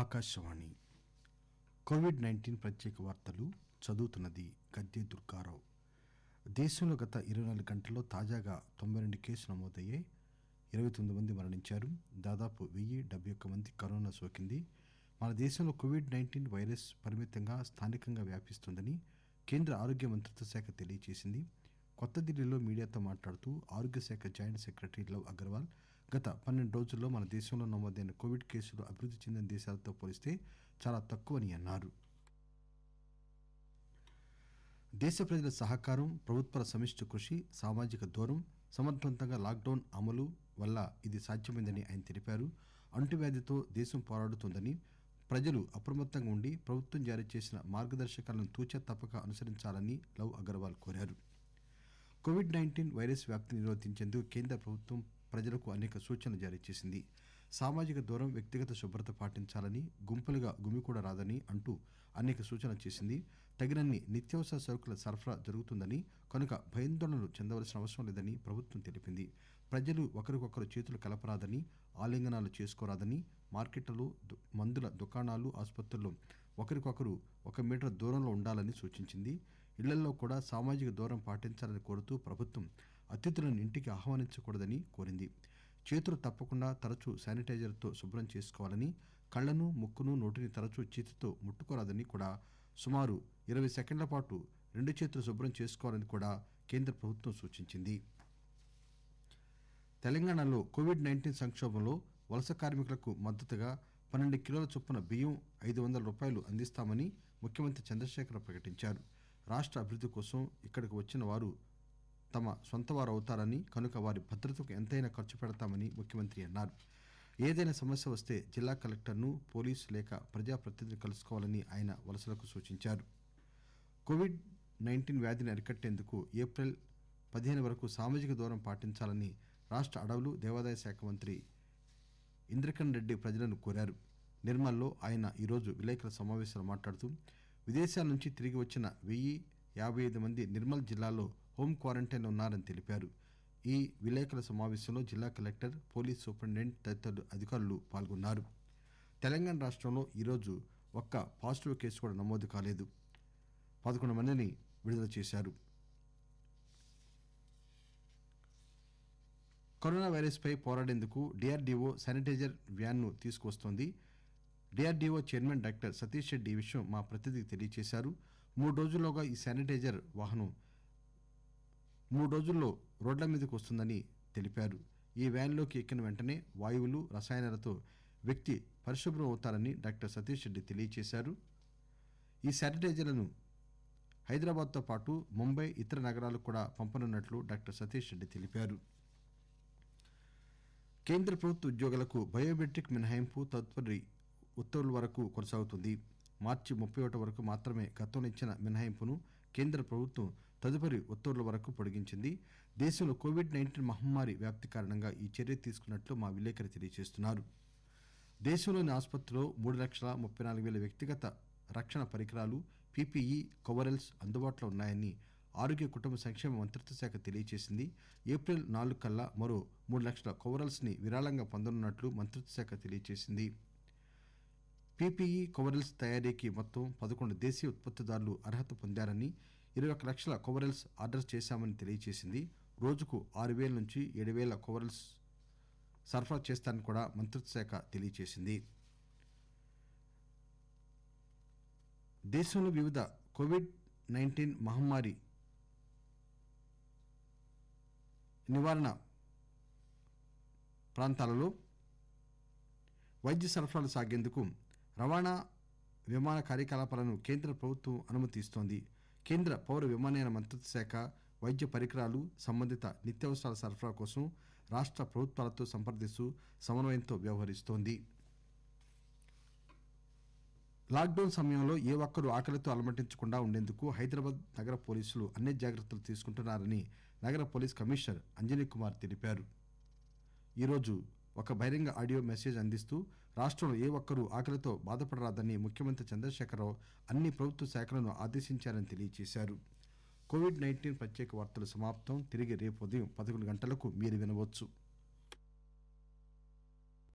Akashvani Covid nineteen ప్రత్యేక వార్తలు చదువుతున్నది గద్దె దుర్గారావు దేశంలో గత ఇరవై నాలుగు గంటల్లో తాజాగా తొంభై రెండు కేసులు నమోదయ్యాయి ఇరవై తొమ్మిది మంది మరణించారు దాదాపు వెయ్యి డెబ్బై ఒక్క మంది కరోనా సోకింది మన దేశంలో కోవిడ్ నైన్టీన్ వైరస్ పరిమితంగా స్థానికంగా వ్యాపిస్తుందని కేంద్ర ఆరోగ్య మంత్రిత్వ శాఖ తెలియజేసింది కొత్త ఢిల్లీలో మీడియాతో మాట్లాడుతూ ఆరోగ్య శాఖ జాయింట్ సెక్రటరీ లవ్ అగర్వాల్ గత పన్నెండు రోజుల్లో మన దేశంలో నమోదైన కోవిడ్ కేసులు అభివృద్ధి చెందిన దేశాలతో పోలిస్తే చాలా తక్కువని అన్నారు దేశ ప్రజల సహకారం ప్రభుత్వ సమిష్టి కృషి సామాజిక దూరం సమర్థవంతంగా లాక్డౌన్ అమలు వల్ల ఇది సాధ్యమైందని ఆయన తెలిపారు అంటువ్యాధితో దేశం పోరాడుతోందని ప్రజలు అప్రమత్తంగా ఉండి ప్రభుత్వం జారీ చేసిన మార్గదర్శకాలను తూచా తప్పక అనుసరించాలని లవ్ అగర్వాల్ కోరారు కోవిడ్ నైన్టీన్ వైరస్ వ్యాప్తిని నిరోధించేందుకు కేంద్ర ప్రభుత్వం ప్రజలకు అనేక సూచనలు జారీ చేసింది సామాజిక దూరం వ్యక్తిగత శుభ్రత పాటించాలని గుంపులుగా గుమికూడరాదని అంటూ అనేక సూచనలు చేసింది తగినన్ని నిత్యావసర సరుకుల సరఫరా జరుగుతుందని కనుక భయాందోళనలు చెందవలసిన అవసరం లేదని ప్రభుత్వం తెలిపింది ప్రజలు ఒకరికొకరు చేతులు కలపరాదని ఆలింగనాలు చేసుకోరాదని మార్కెట్లలో మందుల దుకాణాలు ఆసుపత్రుల్లో ఒకరికొకరు ఒక మీటర్ దూరంలో ఉండాలని సూచించింది ఇళ్లలో కూడా సామాజిక దూరం పాటించాలని కోరుతూ ప్రభుత్వం అతిథులను ఇంటికి ఆహ్వానించకూడదని కోరింది చేతులు తప్పకుండా తరచూ శానిటైజర్తో శుభ్రం చేసుకోవాలని కళ్లను ముక్కును నోటిని తరచూ చేతితో ముట్టుకోరాదని కూడా సుమారు ఇరవై సెకండ్ల పాటు రెండు చేతులు శుభ్రం చేసుకోవాలని కూడా కేంద్ర ప్రభుత్వం సూచించింది తెలంగాణలో కోవిడ్ నైన్టీన్ సంక్షోభంలో వలస కార్మికులకు మద్దతుగా పన్నెండు కిలోల చొప్పున బియ్యం ఐదు వందల రూపాయలు అందిస్తామని ముఖ్యమంత్రి చంద్రశేఖర్ ప్రకటించారు రాష్ట అభివృద్ది కోసం ఇక్కడకు వచ్చిన వారు తమ సొంత వారు అవుతారని కనుక వారి భద్రతకు ఎంతైనా ఖర్చు పెడతామని ముఖ్యమంత్రి అన్నారు ఏదైనా సమస్య వస్తే జిల్లా కలెక్టర్ను పోలీసు లేక ప్రజాప్రతినిధిని కలుసుకోవాలని ఆయన వలసలకు సూచించారు కోవిడ్ నైన్టీన్ వ్యాధిని అరికట్టేందుకు ఏప్రిల్ పదిహేను వరకు సామాజిక దూరం పాటించాలని రాష్ట అడవులు దేవాదాయ శాఖ మంత్రి ఇంద్రకరణ్ రెడ్డి ప్రజలను కోరారు నిర్మల్లో ఆయన ఈరోజు విలేకరుల సమావేశంలో మాట్లాడుతూ విదేశాల నుంచి తిరిగి వచ్చిన వెయ్యి యాబై ఐదు మంది నిర్మల్ జిల్లాలో హోం క్వారంటైన్ ఉన్నారని తెలిపారు ఈ విలేకరుల సమాపేశంలో జిల్లా కలెక్టర్ పోలీస్ సూపరింటెండెంట్ తదితర అధికారులు పాల్గొన్నారు తెలంగాణ రాష్టంలో ఈరోజు ఒక్క పాజిటివ్ కేసు కూడా నమోదు కాలేదు పదకొండు మందిని విడుదల చేశారు కరోనా వైరస్పై పోరాడేందుకు డిఆర్డీఓ శానిటైజర్ వ్యాన్ను తీసుకువస్తోంది DRDO chairman doctor Satish Reddy ఈ విషయం మా ప్రతినిధికి తెలియజేశారు మూడు రోజుల్లోగా ఈ శానిటైజర్ వాహనం మూడు రోజుల్లో రోడ్ల మీదకు వస్తుందని తెలిపారు ఈ వ్యాన్ లోకి ఎక్కిన వెంటనే వాయువులు రసాయనాలతో వ్యక్తి పరిశుభ్రం అవుతారని డాక్టర్ సతీష్ రెడ్డి తెలియజేశారు ఈ శానిటైజర్లను హైదరాబాద్ తో పాటు ముంబై ఇతర నగరాలకు కూడా పంపనున్నట్లు డాక్టర్ సతీష్ రెడ్డి తెలిపారు కేంద్ర ప్రభుత్వ ఉద్యోగులకు బయోమెట్రిక్ మినహాయింపు తదుపరి ఉత్తర్వుల వరకు కొనసాగుతుంది మార్చి ముప్పై ఒకటి వరకు మాత్రమే గతంలో ఇచ్చిన మినహాయింపును కేంద్ర ప్రభుత్వం తదుపరి ఉత్తర్వుల వరకు పొడిగించింది దేశంలో కోవిడ్ నైన్టీన్ మహమ్మారి వ్యాప్తి కారణంగా ఈ చర్య తీసుకున్నట్లు మా విలేకరి తెలియజేస్తున్నారు దేశంలోని ఆసుపత్రిలో మూడు లక్షల ముప్పై నాలుగు వేల వ్యక్తిగత రక్షణ పరికరాలు పీపీఈ కవరెల్స్ అందుబాటులో ఉన్నాయని ఆరోగ్య కుటుంబ సంక్షేమ మంత్రిత్వ శాఖ తెలియజేసింది ఏప్రిల్ నాలుగు కల్లా మరో మూడు లక్షల కొవరల్స్ ని విరాళంగా పొందనున్నట్లు మంత్రిత్వ శాఖ తెలియజేసింది పీపీఈ కొవరిల్స్ తయారీకి మొత్తం పదకొండు దేశీయ ఉత్పత్తిదారులు అర్హత పొందారని ఇరవై ఒక్క లక్షల కొవరిల్స్ ఆర్డర్ చేశామని తెలియజేసింది రోజుకు ఆరు వేల నుంచి ఏడు వేల కొవరిల్స్ సరఫరా చేస్తారని కూడా మంత్రిత్వశాఖ తెలియజేసింది దేశంలో వివిధ కోవిడ్ నైన్టీన్ మహమ్మారి నివారణ ప్రాంతాలలో వైద్య సరఫరాలు సాగేందుకు రవాణా విమాన కార్యకలాపాలను కేంద్ర ప్రభుత్వం అనుమతి ఇస్తోంది కేంద్ర పౌర విమానయాన మంత్రిత్వ శాఖ వైద్య పరికరాలు సంబంధిత నిత్యావసరాల సరఫరా కోసం రాష్ట ప్రభుత్వాలతో సంప్రదిస్తూ సమన్వయంతో వ్యవహరిస్తోంది లాక్డౌన్ సమయంలో ఏ ఒక్కరూ ఆకలితో అలమటించకుండా ఉండేందుకు హైదరాబాద్ నగర పోలీసులు అన్ని జాగ్రత్తలు తీసుకుంటున్నారని నగర పోలీస్ కమిషనర్ కుమార్ తెలిపారు ఈరోజు ఒక బహిరంగ ఆడియో మెసేజ్ అందిస్తూ రాష్టంలో ఏ ఒక్కరూ ఆకలితో బాధపడరాదని ముఖ్యమంత్రి చంద్రశేఖరరావు అన్ని ప్రభుత్వ శాఖలను ఆదేశించారని తెలియజేశారు కోవిడ్ నైన్టీన్ ప్రత్యేక వార్తలు సమాప్తం తిరిగి రేపు ఉదయం పదకొండు గంటలకు మీరు వినవచ్చు